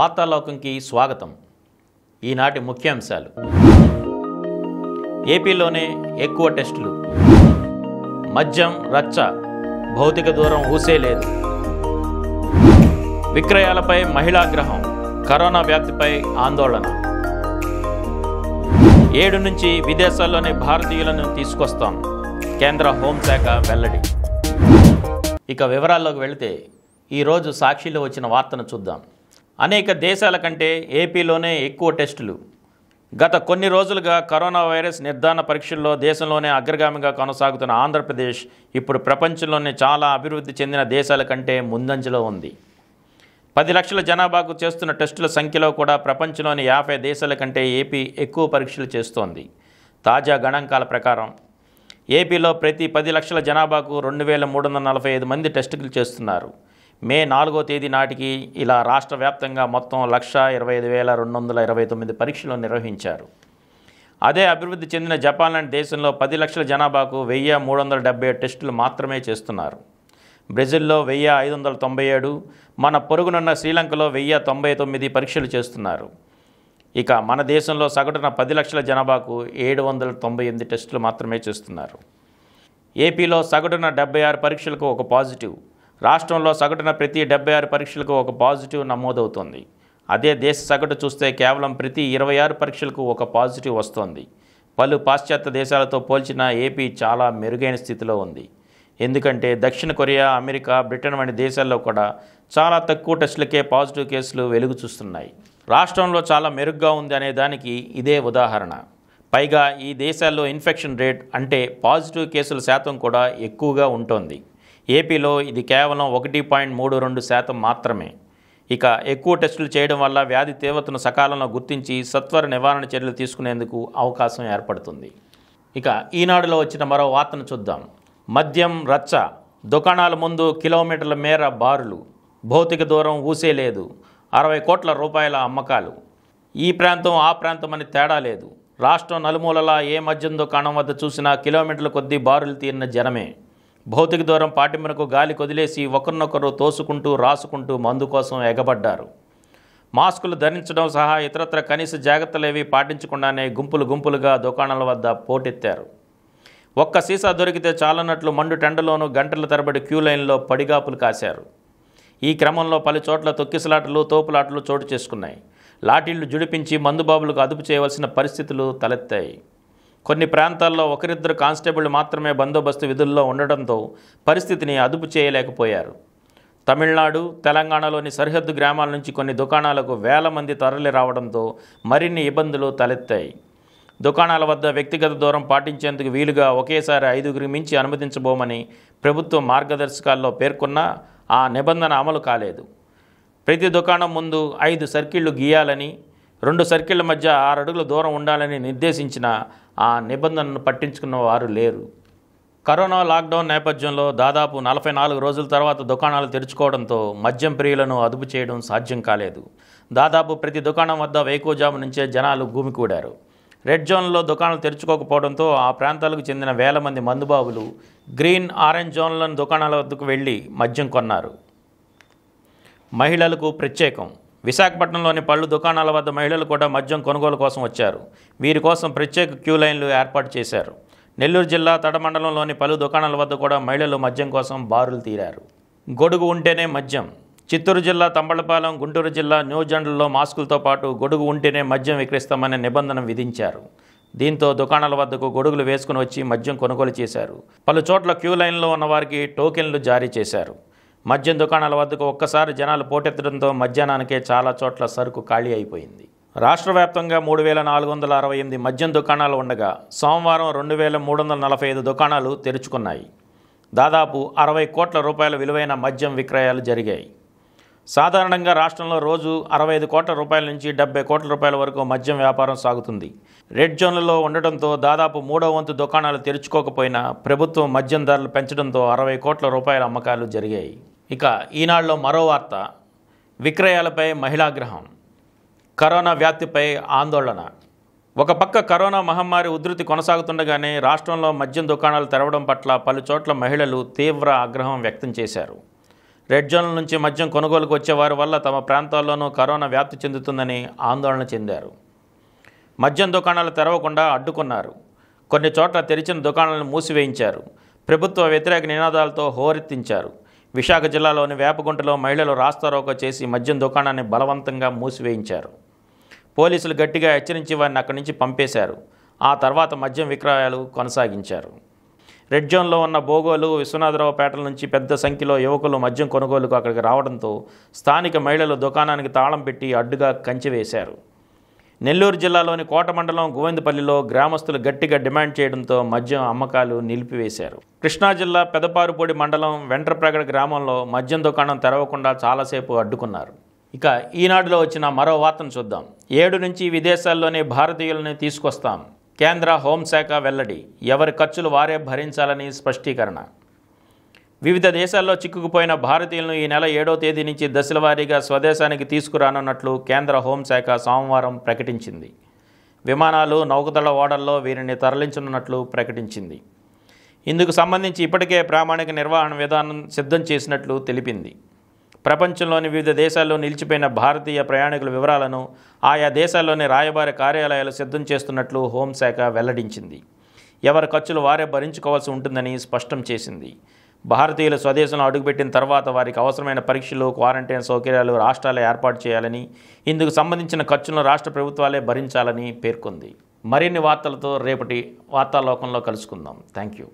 వార్తాలోకంకి స్వాగతం ఈనాటి ముఖ్యాంశాలు ఏపీలోనే ఎక్కువ టెస్టులు మద్యం రచ్చ భౌతిక దూరం ఊసే లేదు విక్రయాలపై మహిళాగ్రహం కరోనా వ్యాప్తిపై ఆందోళన ఏడు నుంచి విదేశాల్లోని భారతీయులను తీసుకొస్తాం కేంద్ర హోంశాఖ వెల్లడి ఇక వివరాల్లోకి వెళితే ఈరోజు సాక్షిలో వచ్చిన వార్తను చూద్దాం అనేక దేశాల కంటే ఏపీలోనే ఎక్కువ టెస్టులు గత కొన్ని రోజులుగా కరోనా వైరస్ నిర్ధారణ పరీక్షల్లో దేశంలోనే అగ్రగామిగా కొనసాగుతున్న ఆంధ్రప్రదేశ్ ఇప్పుడు ప్రపంచంలోనే చాలా అభివృద్ధి చెందిన దేశాల కంటే ముందంజలో ఉంది పది లక్షల జనాభాకు చేస్తున్న టెస్టుల సంఖ్యలో కూడా ప్రపంచంలోని యాభై దేశాల కంటే ఏపీ ఎక్కువ పరీక్షలు చేస్తోంది తాజా గణాంకాల ప్రకారం ఏపీలో ప్రతి పది లక్షల జనాభాకు రెండు వేల మూడు వందల నలభై ఐదు మంది టెస్టులు చేస్తున్నారు మే నాలుగో తేదీ నాటికి ఇలా రాష్ట్ర వ్యాప్తంగా మొత్తం లక్ష ఇరవై ఐదు వేల రెండు వందల ఇరవై తొమ్మిది పరీక్షలు నిర్వహించారు అదే అభివృద్ధి చెందిన జపాన్ లాంటి దేశంలో పది లక్షల జనాభాకు వెయ్యి మూడు వందల డెబ్బై టెస్టులు మాత్రమే చేస్తున్నారు బ్రెజిల్లో వెయ్యి ఐదు వందల తొంభై ఏడు మన పొరుగునున్న శ్రీలంకలో వెయ్యి తొంభై తొమ్మిది పరీక్షలు చేస్తున్నారు ఇక మన దేశంలో సగటున పది లక్షల జనాభాకు ఏడు వందల తొంభై ఎనిమిది టెస్టులు మాత్రమే చేస్తున్నారు ఏపీలో సగటున డెబ్బై ఆరు పరీక్షలకు ఒక పాజిటివ్ రాష్ట్రంలో సగటున ప్రతి డెబ్బై ఆరు పరీక్షలకు ఒక పాజిటివ్ నమోదవుతోంది అదే దేశ సగటు చూస్తే కేవలం ప్రతి ఇరవై ఆరు పరీక్షలకు ఒక పాజిటివ్ వస్తోంది పలు పాశ్చాత్య దేశాలతో పోల్చిన ఏపీ చాలా మెరుగైన స్థితిలో ఉంది ఎందుకంటే దక్షిణ కొరియా అమెరికా బ్రిటన్ వంటి దేశాల్లో కూడా చాలా తక్కువ టెస్టులకే పాజిటివ్ కేసులు వెలుగు చూస్తున్నాయి రాష్ట్రంలో చాలా మెరుగ్గా ఉంది అనే దానికి ఇదే ఉదాహరణ పైగా ఈ దేశాల్లో ఇన్ఫెక్షన్ రేట్ అంటే పాజిటివ్ కేసుల శాతం కూడా ఎక్కువగా ఉంటుంది ఏపీలో ఇది కేవలం ఒకటి పాయింట్ మూడు రెండు శాతం మాత్రమే ఇక ఎక్కువ టెస్టులు చేయడం వల్ల వ్యాధి తీవ్రతను సకాలంలో గుర్తించి సత్వర నివారణ చర్యలు తీసుకునేందుకు అవకాశం ఏర్పడుతుంది ఇక ఈనాడులో వచ్చిన మరో వార్తను చూద్దాం మద్యం రచ్చ దుకాణాల ముందు కిలోమీటర్ల మేర బారులు భౌతిక దూరం ఊసే లేదు అరవై కోట్ల రూపాయల అమ్మకాలు ఈ ప్రాంతం ఆ ప్రాంతం అని తేడా లేదు రాష్ట్రం నలుమూలలా ఏ మద్యం దుకాణం వద్ద చూసినా కిలోమీటర్ల కొద్దీ బారులు తీరిన జనమే భౌతిక దూరం పాటిమనకు గాలి కొదిలేసి ఒకరినొకరు తోసుకుంటూ రాసుకుంటూ మందు కోసం ఎగబడ్డారు మాస్కులు ధరించడం సహా ఇతరత్ర కనీస జాగ్రత్తలేవి పాటించకుండానే గుంపులు గుంపులుగా దుకాణాల వద్ద పోటెత్తారు ఒక్క సీసా దొరికితే చాలన్నట్లు మండు టెండలోనూ గంటల తరబడి క్యూ లైన్లో పడిగాపులు కాశారు ఈ క్రమంలో పలు చోట్ల తొక్కిసలాటలు తోపులాటలు చోటు చేసుకున్నాయి లాఠీళ్లు జుడిపించి మందుబాబులకు అదుపు చేయవలసిన పరిస్థితులు తలెత్తాయి కొన్ని ప్రాంతాల్లో ఒకరిద్దరు కానిస్టేబుల్ మాత్రమే బందోబస్తు విధుల్లో ఉండడంతో పరిస్థితిని అదుపు చేయలేకపోయారు తమిళనాడు తెలంగాణలోని సరిహద్దు గ్రామాల నుంచి కొన్ని దుకాణాలకు వేల మంది తరలి రావడంతో మరిన్ని ఇబ్బందులు తలెత్తాయి దుకాణాల వద్ద వ్యక్తిగత దూరం పాటించేందుకు వీలుగా ఒకేసారి ఐదుగురి మించి అనుమతించబోమని ప్రభుత్వ మార్గదర్శకాల్లో పేర్కొన్న ఆ నిబంధన అమలు కాలేదు ప్రతి దుకాణం ముందు ఐదు సర్కిళ్లు గీయాలని రెండు సర్కిళ్ల మధ్య ఆరు అడుగుల దూరం ఉండాలని నిర్దేశించిన ఆ నిబంధనను పట్టించుకున్న వారు లేరు కరోనా లాక్డౌన్ నేపథ్యంలో దాదాపు నలభై నాలుగు రోజుల తర్వాత దుకాణాలు తెరుచుకోవడంతో మద్యం ప్రియులను అదుపు చేయడం సాధ్యం కాలేదు దాదాపు ప్రతి దుకాణం వద్ద వేకోజాము నుంచే జనాలు కూడారు రెడ్ జోన్లో దుకాణాలు తెరుచుకోకపోవడంతో ఆ ప్రాంతాలకు చెందిన వేల మంది మందుబాబులు గ్రీన్ ఆరెంజ్ జోన్లను దుకాణాల వద్దకు వెళ్ళి మద్యం కొన్నారు మహిళలకు ప్రత్యేకం విశాఖపట్నంలోని పళ్ళు దుకాణాల వద్ద మహిళలు కూడా మద్యం కొనుగోలు కోసం వచ్చారు వీరి కోసం ప్రత్యేక క్యూ లైన్లు ఏర్పాటు చేశారు నెల్లూరు జిల్లా తడమండలంలోని పలు దుకాణాల వద్ద కూడా మహిళలు మద్యం కోసం బారులు తీరారు గొడుగు ఉంటేనే మద్యం చిత్తూరు జిల్లా తంబళపాలెం గుంటూరు జిల్లా న్యూజెండ్లలో మాస్కులతో పాటు గొడుగు ఉంటేనే మద్యం విక్రిస్తామనే నిబంధన విధించారు దీంతో దుకాణాల వద్దకు గొడుగులు వేసుకుని వచ్చి మద్యం కొనుగోలు చేశారు పలు చోట్ల క్యూ లైన్లో ఉన్న వారికి టోకెన్లు జారీ చేశారు మద్యం దుకాణాల వద్దకు ఒక్కసారి జనాలు పోటెత్తడంతో మధ్యాహ్నానికే చాలా చోట్ల సరుకు ఖాళీ అయిపోయింది రాష్ట్ర వ్యాప్తంగా మూడు వేల నాలుగు వందల అరవై ఎనిమిది మద్యం దుకాణాలు ఉండగా సోమవారం రెండు వేల మూడు వందల నలభై ఐదు దుకాణాలు తెరుచుకున్నాయి దాదాపు అరవై కోట్ల రూపాయల విలువైన మద్యం విక్రయాలు జరిగాయి సాధారణంగా రాష్ట్రంలో రోజు అరవై ఐదు కోట్ల రూపాయల నుంచి డెబ్బై కోట్ల రూపాయల వరకు మద్యం వ్యాపారం సాగుతుంది రెడ్ జోన్లలో ఉండటంతో దాదాపు మూడో వంతు దుకాణాలు తెరుచుకోకపోయినా ప్రభుత్వం మద్యం ధరలు పెంచడంతో అరవై కోట్ల రూపాయల అమ్మకాలు జరిగాయి ఇక ఈనాడులో మరో వార్త విక్రయాలపై మహిళాగ్రహం కరోనా వ్యాప్తిపై ఆందోళన ఒక పక్క కరోనా మహమ్మారి ఉధృతి కొనసాగుతుండగానే రాష్ట్రంలో మద్యం దుకాణాలు తెరవడం పట్ల పలు చోట్ల మహిళలు తీవ్ర ఆగ్రహం వ్యక్తం చేశారు రెడ్ జోన్ల నుంచి మద్యం కొనుగోలుకు వచ్చేవారి వల్ల తమ ప్రాంతాల్లోనూ కరోనా వ్యాప్తి చెందుతుందని ఆందోళన చెందారు మద్యం దుకాణాలు తెరవకుండా అడ్డుకున్నారు కొన్ని చోట్ల తెరిచిన దుకాణాలను మూసివేయించారు ప్రభుత్వ వ్యతిరేక నినాదాలతో హోరెత్తించారు విశాఖ జిల్లాలోని వేపగుంటలో మహిళలు రాస్తారోకో చేసి మద్యం దుకాణాన్ని బలవంతంగా మూసివేయించారు పోలీసులు గట్టిగా హెచ్చరించి వారిని అక్కడి నుంచి పంపేశారు ఆ తర్వాత మద్యం విక్రయాలు కొనసాగించారు రెడ్ జోన్లో ఉన్న బోగోలు పేటల నుంచి పెద్ద సంఖ్యలో యువకులు మద్యం కొనుగోలుకు అక్కడికి రావడంతో స్థానిక మహిళలు దుకాణానికి తాళం పెట్టి అడ్డుగా కంచి వేశారు నెల్లూరు జిల్లాలోని కోట మండలం గోవిందపల్లిలో గ్రామస్తులు గట్టిగా డిమాండ్ చేయడంతో మద్యం అమ్మకాలు నిలిపివేశారు కృష్ణా జిల్లా పెదపారుపూడి మండలం వెంట్రప్రగడ గ్రామంలో మద్యం దుకాణం తెరవకుండా చాలాసేపు అడ్డుకున్నారు ఇక ఈనాడులో వచ్చిన మరో వార్తను చూద్దాం ఏడు నుంచి విదేశాల్లోనే భారతీయులని తీసుకొస్తాం కేంద్ర హోంశాఖ వెల్లడి ఎవరి ఖర్చులు వారే భరించాలని స్పష్టీకరణ వివిధ దేశాల్లో చిక్కుకుపోయిన భారతీయులను ఈ నెల ఏడో తేదీ నుంచి దశలవారీగా స్వదేశానికి తీసుకురానున్నట్లు కేంద్ర హోంశాఖ సోమవారం ప్రకటించింది విమానాలు నౌకదళ ఓడల్లో వీరిని తరలించనున్నట్లు ప్రకటించింది ఇందుకు సంబంధించి ఇప్పటికే ప్రామాణిక నిర్వహణ విధానం సిద్ధం చేసినట్లు తెలిపింది ప్రపంచంలోని వివిధ దేశాల్లో నిలిచిపోయిన భారతీయ ప్రయాణికుల వివరాలను ఆయా దేశాల్లోని రాయబారి కార్యాలయాలు సిద్ధం చేస్తున్నట్లు హోంశాఖ వెల్లడించింది ఎవరి ఖర్చులు వారే భరించుకోవాల్సి ఉంటుందని స్పష్టం చేసింది భారతీయులు స్వదేశంలో అడుగుపెట్టిన తర్వాత వారికి అవసరమైన పరీక్షలు క్వారంటైన్ సౌకర్యాలు రాష్ట్రాలే ఏర్పాటు చేయాలని ఇందుకు సంబంధించిన ఖర్చులను రాష్ట్ర ప్రభుత్వాలే భరించాలని పేర్కొంది మరిన్ని వార్తలతో రేపటి వార్తాలోకంలో కలుసుకుందాం థ్యాంక్ యూ